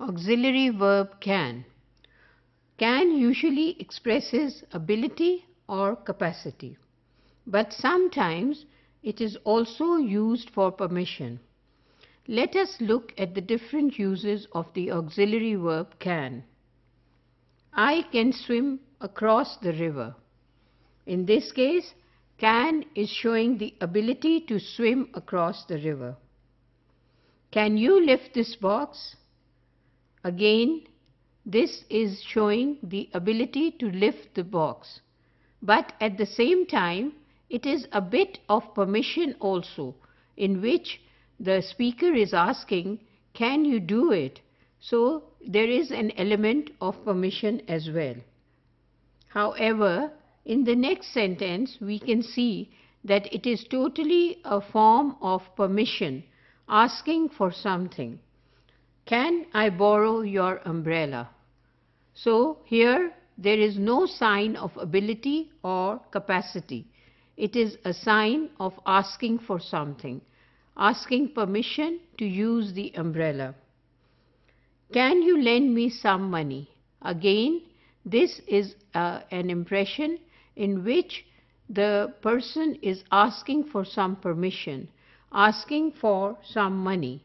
Auxiliary verb can. Can usually expresses ability or capacity, but sometimes it is also used for permission. Let us look at the different uses of the auxiliary verb can. I can swim across the river. In this case, can is showing the ability to swim across the river. Can you lift this box? Again, this is showing the ability to lift the box. But at the same time, it is a bit of permission also, in which the speaker is asking, can you do it? So there is an element of permission as well. However, in the next sentence, we can see that it is totally a form of permission, asking for something. Can I borrow your umbrella? So here there is no sign of ability or capacity. It is a sign of asking for something, asking permission to use the umbrella. Can you lend me some money? Again, this is uh, an impression in which the person is asking for some permission, asking for some money.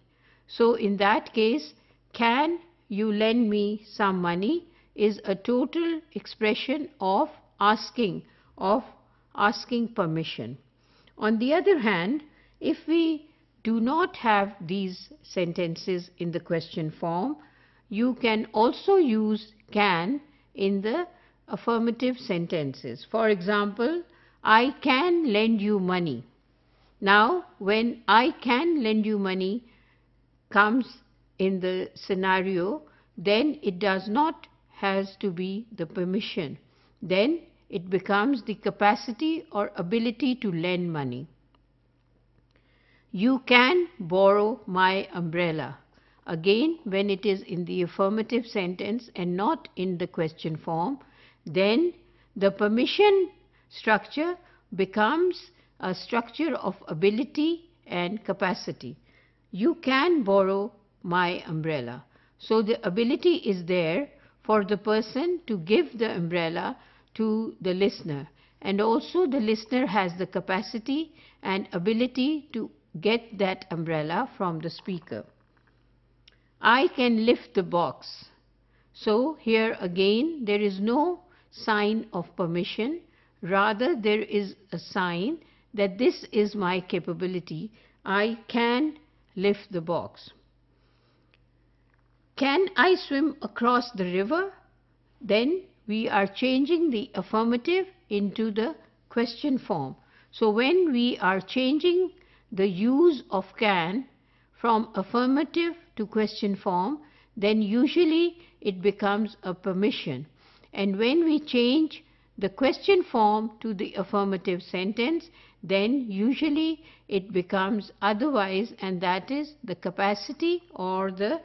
So in that case, can you lend me some money is a total expression of asking, of asking permission. On the other hand, if we do not have these sentences in the question form, you can also use can in the affirmative sentences. For example, I can lend you money. Now, when I can lend you money comes in the scenario, then it does not has to be the permission. Then it becomes the capacity or ability to lend money. You can borrow my umbrella. Again, when it is in the affirmative sentence and not in the question form, then the permission structure becomes a structure of ability and capacity you can borrow my umbrella. So the ability is there for the person to give the umbrella to the listener. And also the listener has the capacity and ability to get that umbrella from the speaker. I can lift the box. So here again there is no sign of permission. Rather there is a sign that this is my capability. I can lift the box. Can I swim across the river? Then we are changing the affirmative into the question form. So when we are changing the use of can from affirmative to question form, then usually it becomes a permission. And when we change the question form to the affirmative sentence, then usually it becomes otherwise and that is the capacity or the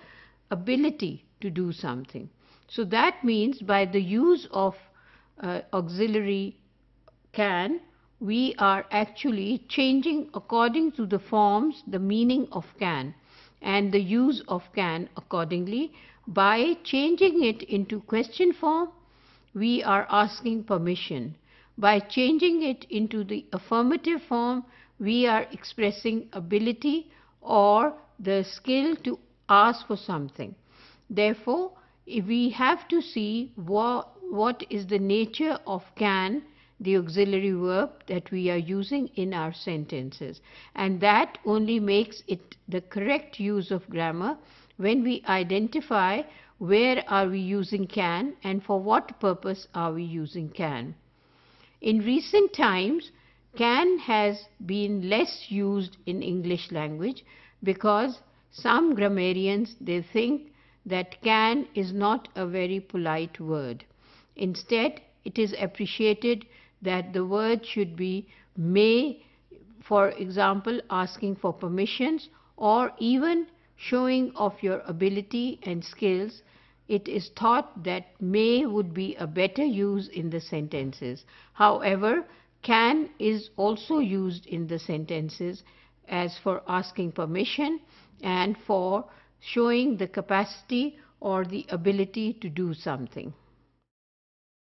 ability to do something. So that means by the use of uh, auxiliary can, we are actually changing according to the forms the meaning of can and the use of can accordingly by changing it into question form we are asking permission. By changing it into the affirmative form, we are expressing ability or the skill to ask for something. Therefore, we have to see what, what is the nature of can, the auxiliary verb that we are using in our sentences. And that only makes it the correct use of grammar when we identify where are we using can and for what purpose are we using can? In recent times, can has been less used in English language because some grammarians they think that can is not a very polite word. Instead, it is appreciated that the word should be may, for example, asking for permissions or even showing of your ability and skills, it is thought that may would be a better use in the sentences. However, can is also used in the sentences as for asking permission and for showing the capacity or the ability to do something.